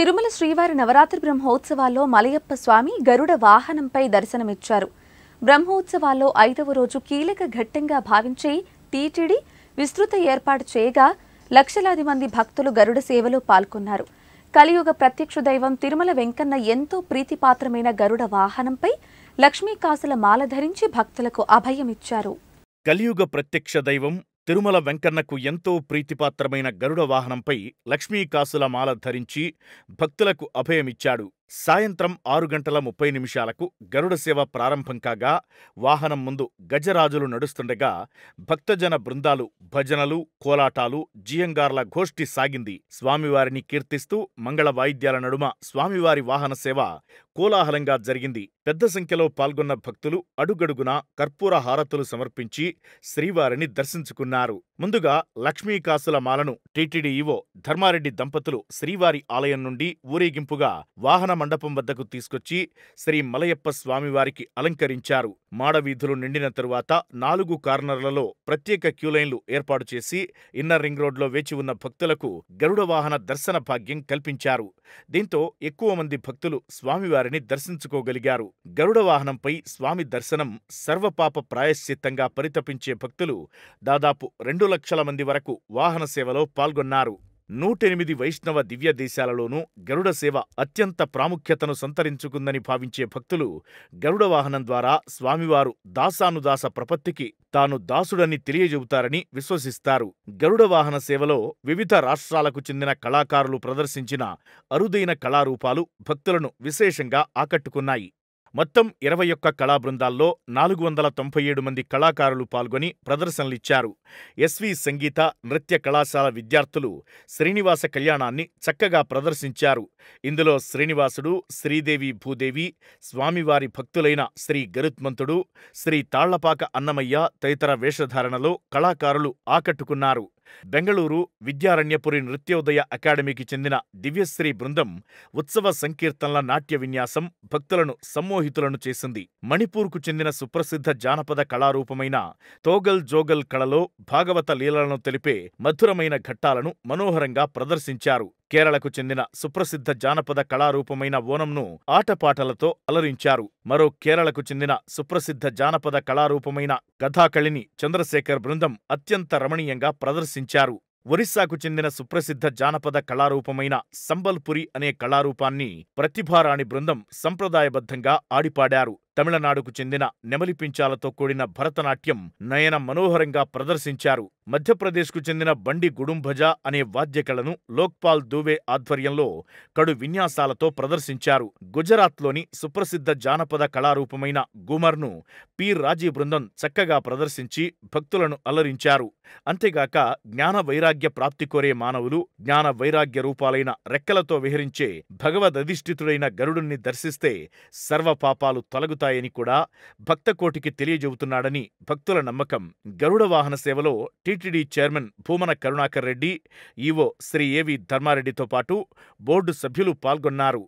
తిరుమల శ్రీవారి నవరాత్రి బ్రహ్మోత్సవాల్లో మలయప్ప స్వామి గరుడ వాహనంపై దర్శనమిచ్చారు బ్రహ్మోత్సవాల్లో ఐదవ రోజు కీలక ఘట్టంగా భావించి టీటీడీ విస్తృత ఏర్పాటు చేయగా లక్షలాది మంది భక్తులు గరుడ సేవలో పాల్గొన్నారు కలియుగ ప్రత్యక్ష దైవం తిరుమల వెంకన్న ఎంతో ప్రీతిపాత్రమైన గరుడ వాహనంపై లక్ష్మీకాసుల మాల ధరించి భక్తులకు అభయమిచ్చారు కలియుగ ప్రత్యక్ష దైవం తిరుమల వెంకన్నకు ఎంతో ప్రీతిపాత్రమైన గరుడ వాహనంపై లక్ష్మీకాసుల మాల ధరించి భక్తులకు అభయమిచ్చాడు సాయంత్రం ఆరు గంటల ముప్పై నిమిషాలకు గరుడ సేవ ప్రారంభం కాగా వాహనం ముందు గజరాజులు నడుస్తుండగా భక్తజన బృందాలు భజనలు కోలాటాలు జియంగార్ల గోష్ఠి సాగింది స్వామివారిని కీర్తిస్తూ మంగళ వాయిద్యాల నడుమ స్వామివారి వాహన సేవ కోలాహలంగా జరిగింది పెద్ద సంఖ్యలో పాల్గొన్న భక్తులు అడుగడుగునా కర్పూర హారతులు సమర్పించి శ్రీవారిని దర్శించుకున్నారు ముందుగా లక్ష్మీకాసుల మాలను టీటీడీఈవో ధర్మారెడ్డి దంపతులు శ్రీవారి ఆలయం నుండి ఊరేగింపుగా వాహన మండపం వద్దకు తీసుకొచ్చి శ్రీ మలయప్ప స్వామివారికి అలంకరించారు మాడవీధులు నిండిన తరువాత నాలుగు కార్నర్లలో ప్రత్యేక క్యూలైన్లు ఏర్పాటు చేసి ఇన్నర్ రింగ్ రోడ్లో వేచి ఉన్న భక్తులకు గరుడ వాహన దర్శన భాగ్యం కల్పించారు దీంతో ఎక్కువ మంది భక్తులు స్వామివారిని దర్శించుకోగలిగారు గరుడ వాహనంపై స్వామి దర్శనం సర్వపాప ప్రాయశ్చిత్తంగా పరితపించే భక్తులు దాదాపు రెండు లక్షల మంది వరకు వాహన సేవలో పాల్గొన్నారు నూటెనిమిది వైష్ణవ దివ్య దేశాలలోనూ గరుడ సేవ అత్యంత ప్రాముఖ్యతను సంతరించుకుందని భావించే భక్తులు గరుడ వాహనం ద్వారా స్వామివారు దాసానుదాస ప్రపత్తికి తాను దాసుడని తెలియజెబుతారని విశ్వసిస్తారు గరుడ వాహన సేవలో వివిధ రాష్ట్రాలకు చెందిన కళాకారులు ప్రదర్శించిన అరుదైన కళారూపాలు భక్తులను విశేషంగా ఆకట్టుకున్నాయి మొత్తం ఇరవై ఒక్క కళా బృందాల్లో నాలుగు వందల తొంభై ఏడు మంది కళాకారులు పాల్గొని ప్రదర్శనలిచ్చారు ఎస్వి సంగీత నృత్య కళాశాల విద్యార్థులు శ్రీనివాస కళ్యాణాన్ని చక్కగా ప్రదర్శించారు ఇందులో శ్రీనివాసుడు శ్రీదేవి భూదేవి స్వామివారి భక్తులైన శ్రీ గరుత్మంతుడు శ్రీ తాళ్లపాక అన్నమయ్య తదితర వేషధారణలో కళాకారులు ఆకట్టుకున్నారు బెంగళూరు విద్యారణ్యపురి నృత్యోదయ అకాడమీకి చెందిన దివ్యశ్రీ బృందం ఉత్సవ సంకీర్తనల నాట్య విన్యాసం భక్తులను సమ్మోహితులను చేసింది మణిపూర్కు చెందిన సుప్రసిద్ధ జానపద కళారూపమైన తోగల్ జోగల్ కళలో భాగవత లీలలను తెలిపే మధురమైన ఘట్టాలను మనోహరంగా ప్రదర్శించారు కేరళకు చెందిన సుప్రసిద్ధ జానపద కళారూపమైన ఓనంను ఆటపాటలతో అలరించారు మరో కేరళకు చెందిన సుప్రసిద్ధ జానపద కళారూపమైన కథాకళిని చంద్రశేఖర్ బృందం అత్యంత రమణీయంగా ప్రదర్శించారు ఒరిస్సాకు చెందిన సుప్రసిద్ధ జానపద కళారూపమైన సంబల్పురి అనే కళారూపాన్ని ప్రతిభారాణి బృందం సంప్రదాయబద్ధంగా ఆడిపాడారు తమిళనాడుకు చెందిన నెమలిపించాలతో కూడిన భరతనాట్యం నయన మనోహరంగా ప్రదర్శించారు మధ్యప్రదేశ్కు చెందిన బండి గుడుంభజ అనే వాద్యకళను లోక్పాల్ దూవే ఆధ్వర్యంలో కడు విన్యాసాలతో ప్రదర్శించారు గుజరాత్లోని సుప్రసిద్ధ జానపద కళారూపమైన గుమర్ను పి రాజీ బృందం చక్కగా ప్రదర్శించి భక్తులను అలరించారు అంతేగాక జ్ఞాన వైరాగ్య ప్రాప్తి కోరే మానవులు జ్ఞాన వైరాగ్య రూపాలైన రెక్కలతో విహరించే భగవదధిష్ఠితుడైన గరుడుణ్ణి దర్శిస్తే సర్వపాపాలు తొలగు జరుగుతాయని కూడా భక్తకోటికి తెలియజెబుతున్నాడని భక్తుల నమ్మకం గరుడ వాహన సేవలో TTD chairman Bhumana Karunakar Reddy EO Shri AV ధర్మారెడ్డితో పాటు బోర్డు సభ్యులు పాల్గొన్నారు